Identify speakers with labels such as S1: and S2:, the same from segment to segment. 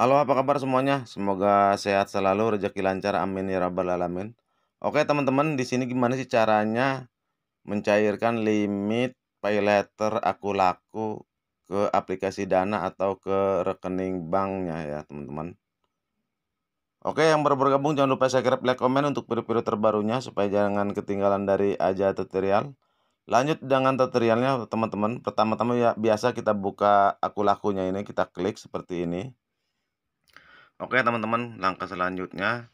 S1: Halo, apa kabar semuanya? Semoga sehat selalu, rezeki lancar, amin ya rabbal alamin. Oke, teman-teman, di sini gimana sih caranya mencairkan limit pay letter aku laku ke aplikasi Dana atau ke rekening banknya ya, teman-teman. Oke, yang baru bergabung jangan lupa subscribe, like, komen untuk video-video terbarunya supaya jangan ketinggalan dari aja tutorial. Lanjut dengan tutorialnya, teman-teman. Pertama-tama ya biasa kita buka aku lakunya ini, kita klik seperti ini. Oke teman-teman, langkah selanjutnya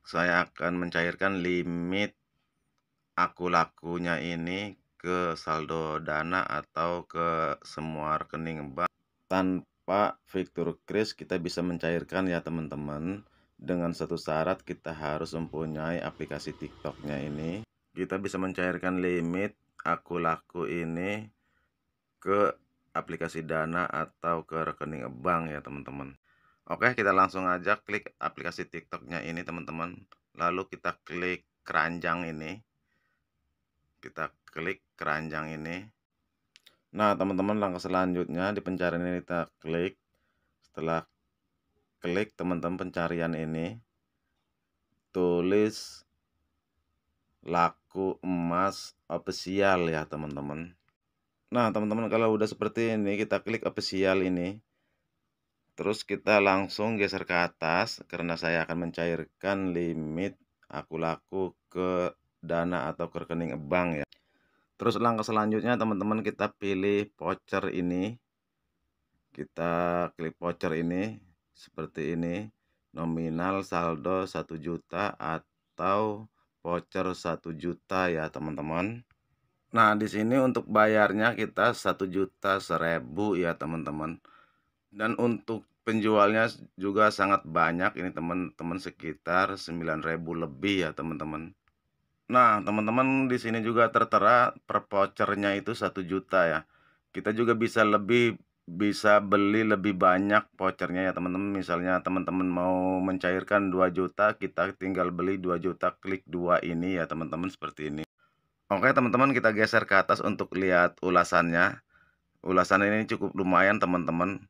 S1: saya akan mencairkan limit aku lakunya ini ke saldo dana atau ke semua rekening bank tanpa fitur kris kita bisa mencairkan ya teman-teman dengan satu syarat kita harus mempunyai aplikasi tiktoknya ini kita bisa mencairkan limit aku laku ini ke aplikasi dana atau ke rekening bank ya teman-teman Oke, kita langsung aja klik aplikasi TikToknya ini teman-teman. Lalu kita klik keranjang ini. Kita klik keranjang ini. Nah, teman-teman langkah selanjutnya di pencarian ini kita klik. Setelah klik teman-teman pencarian ini, tulis laku emas official ya teman-teman. Nah, teman-teman kalau udah seperti ini kita klik official ini Terus kita langsung geser ke atas karena saya akan mencairkan limit aku laku ke dana atau ke rekening bank ya. Terus langkah selanjutnya teman-teman kita pilih voucher ini. Kita klik voucher ini seperti ini. Nominal saldo 1 juta atau voucher 1 juta ya teman-teman. Nah, di sini untuk bayarnya kita 1 juta 1000 ya teman-teman dan untuk penjualnya juga sangat banyak ini teman-teman sekitar 9.000 lebih ya teman-teman nah teman-teman di sini juga tertera per vouchernya itu satu juta ya kita juga bisa lebih bisa beli lebih banyak vouchernya ya teman-teman misalnya teman-teman mau mencairkan 2 juta kita tinggal beli 2 juta klik dua ini ya teman-teman seperti ini oke teman-teman kita geser ke atas untuk lihat ulasannya ulasan ini cukup lumayan teman-teman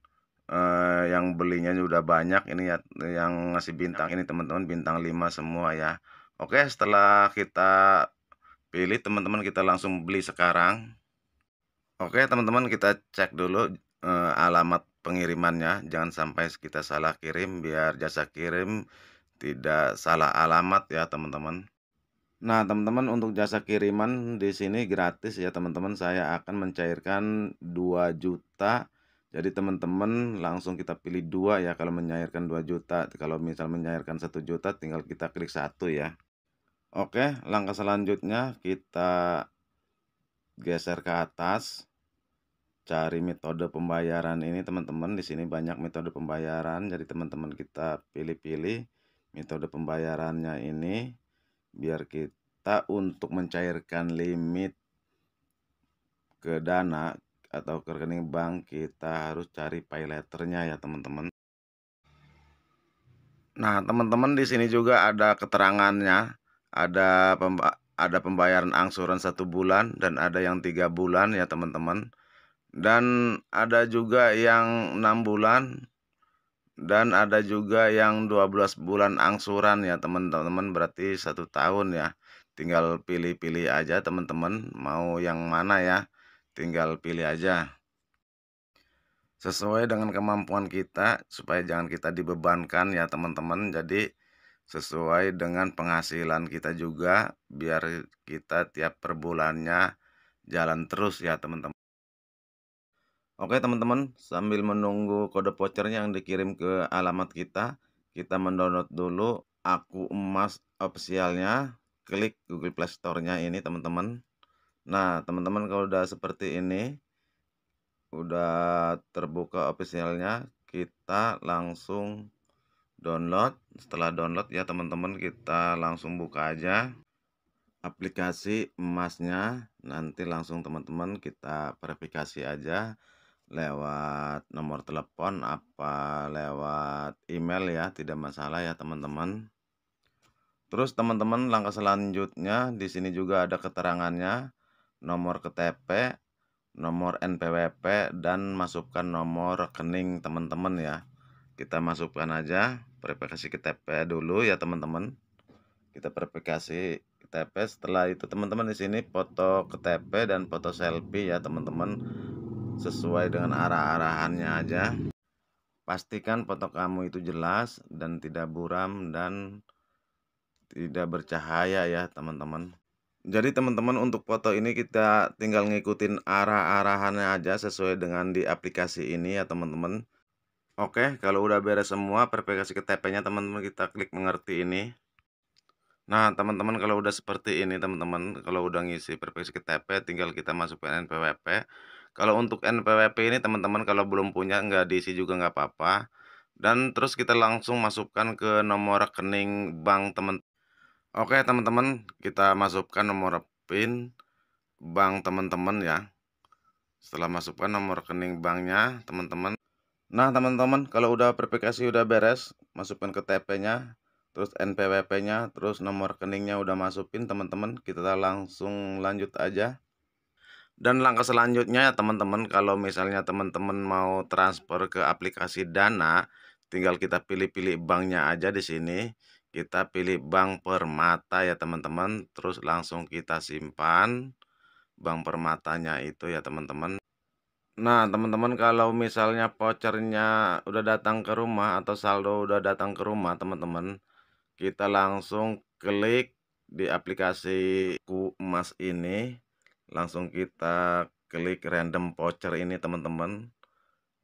S1: eh, yang belinya sudah banyak ini ya yang ngasih bintang ini teman-teman bintang 5 semua ya oke setelah kita pilih teman-teman kita langsung beli sekarang oke teman-teman kita cek dulu eh, alamat pengirimannya jangan sampai kita salah kirim biar jasa kirim tidak salah alamat ya teman-teman Nah, teman-teman untuk jasa kiriman di sini gratis ya, teman-teman. Saya akan mencairkan 2 juta jadi teman-teman langsung kita pilih dua ya kalau menyairkan 2 juta. Kalau misal menyairkan satu juta tinggal kita klik satu ya. Oke, langkah selanjutnya kita geser ke atas. Cari metode pembayaran ini teman-teman. Di sini banyak metode pembayaran. Jadi teman-teman kita pilih-pilih metode pembayarannya ini biar kita untuk mencairkan limit ke dana atau ke rekening bank kita harus cari pay letternya ya teman-teman nah teman-teman di sini juga ada keterangannya ada pemba ada pembayaran angsuran satu bulan dan ada yang tiga bulan ya teman-teman dan ada juga yang enam bulan dan ada juga yang 12 bulan angsuran ya teman-teman berarti satu tahun ya tinggal pilih-pilih aja teman-teman mau yang mana ya tinggal pilih aja sesuai dengan kemampuan kita supaya jangan kita dibebankan ya teman-teman jadi sesuai dengan penghasilan kita juga biar kita tiap perbulannya jalan terus ya teman-teman Oke teman-teman sambil menunggu kode vouchernya yang dikirim ke alamat kita kita mendownload dulu aku emas officialnya klik Google Play Store-nya ini teman-teman Nah, teman-teman kalau udah seperti ini, udah terbuka officialnya, kita langsung download. Setelah download ya teman-teman, kita langsung buka aja aplikasi emasnya. Nanti langsung teman-teman kita verifikasi aja lewat nomor telepon apa lewat email ya, tidak masalah ya teman-teman. Terus teman-teman langkah selanjutnya di sini juga ada keterangannya nomor KTP, nomor NPWP, dan masukkan nomor rekening teman-teman ya. Kita masukkan aja verifikasi KTP dulu ya teman-teman. Kita verifikasi KTP. Setelah itu teman-teman di sini foto KTP dan foto selfie ya teman-teman. Sesuai dengan arah-arahannya aja. Pastikan foto kamu itu jelas dan tidak buram dan tidak bercahaya ya teman-teman. Jadi teman-teman untuk foto ini kita tinggal ngikutin arah-arahannya aja sesuai dengan di aplikasi ini ya teman-teman. Oke, kalau udah beres semua verifikasi KTP-nya teman-teman kita klik mengerti ini. Nah, teman-teman kalau udah seperti ini teman-teman, kalau udah ngisi verifikasi KTP tinggal kita masuk masukkan NPWP. Kalau untuk NPWP ini teman-teman kalau belum punya nggak diisi juga nggak apa-apa. Dan terus kita langsung masukkan ke nomor rekening bank teman teman Oke teman-teman, kita masukkan nomor PIN bank teman-teman ya. Setelah masukkan nomor rekening banknya, teman-teman. Nah, teman-teman, kalau udah verifikasi udah beres, masukkan ke TP-nya, terus NPWP-nya, terus nomor rekeningnya udah masukin, teman-teman. Kita langsung lanjut aja. Dan langkah selanjutnya ya teman-teman, kalau misalnya teman-teman mau transfer ke aplikasi Dana, tinggal kita pilih-pilih banknya aja di sini kita pilih Bank Permata ya teman-teman terus langsung kita simpan Bank Permatanya itu ya teman-teman Nah teman-teman kalau misalnya vouchernya udah datang ke rumah atau saldo udah datang ke rumah teman-teman Kita langsung klik di aplikasi ku emas ini Langsung kita klik random voucher ini teman-teman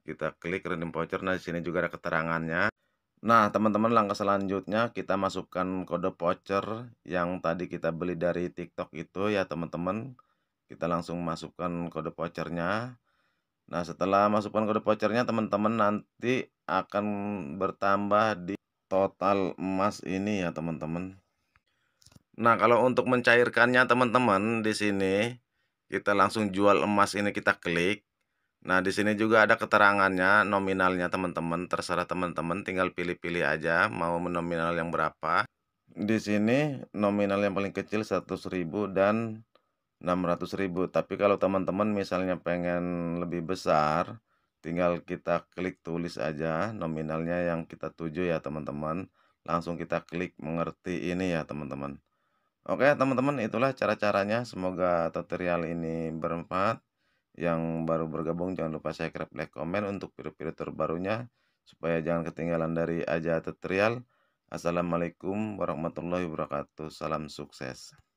S1: Kita klik random voucher nah di sini juga ada keterangannya Nah, teman-teman langkah selanjutnya kita masukkan kode voucher yang tadi kita beli dari TikTok itu ya teman-teman. Kita langsung masukkan kode vouchernya. Nah, setelah masukkan kode vouchernya teman-teman nanti akan bertambah di total emas ini ya teman-teman. Nah, kalau untuk mencairkannya teman-teman di sini kita langsung jual emas ini kita klik. Nah, di sini juga ada keterangannya, nominalnya teman-teman, terserah teman-teman tinggal pilih-pilih aja mau nominal yang berapa. Di sini nominal yang paling kecil 100.000 dan 600.000. Tapi kalau teman-teman misalnya pengen lebih besar, tinggal kita klik tulis aja nominalnya yang kita tuju ya teman-teman. Langsung kita klik mengerti ini ya teman-teman. Oke teman-teman itulah cara-caranya. Semoga tutorial ini bermanfaat yang baru bergabung jangan lupa subscribe like komen untuk video-video terbarunya supaya jangan ketinggalan dari Aja Tutorial. Assalamualaikum warahmatullahi wabarakatuh. Salam sukses.